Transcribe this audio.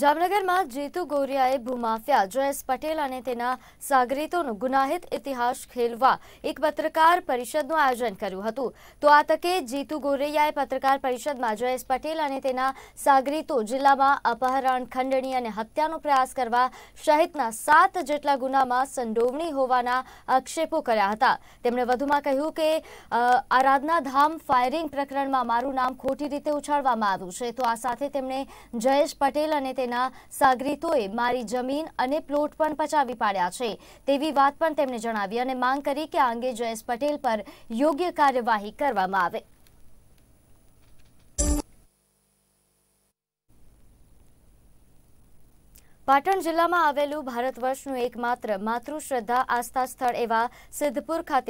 જામનગરમાં જીતુ ગોરિયાએ ભૂમાફિયા જયેશ પટેલ અને તેના સાગરીતોનું ગુનાહિત ઇતિહાસ ખેલવા એક પત્રકાર પરિષદનું આયોજન કર્યું હતું તો આ તકે જીતુ ગોરૈયાએ પત્રકાર પરિષદમાં જયેશ પટેલ અને તેના સાગરીતો જિલ્લામાં અપહરણ ખંડણી અને હત્યાનો પ્રયાસ કરવા સહિતના સાત જેટલા ગુનામાં સંડોવણી હોવાના આક્ષેપો કર્યા હતા તેમણે વધુમાં કહ્યું કે આરાધના ધામ ફાયરિંગ પ્રકરણમાં મારું નામ ખોટી રીતે ઉછાળવામાં આવ્યું છે તો આ સાથે તેમણે જયેશ પટેલ અને તેના સાગરીતોએ મારી જમીન અને પ્લોટ પણ પચાવી પાડ્યા છે તેવી વાત પણ તેમણે જણાવી અને માંગ કરી કે આ અંગે જયેશ પટેલ પર યોગ્ય કાર્યવાહી કરવામાં આવે પાટણ જિલ્લામાં આવેલું ભારત વર્ષનું એકમાત્ર માતૃશ્રદ્ધા આસ્થા સ્થળ એવા સિદ્ધપુર ખાતે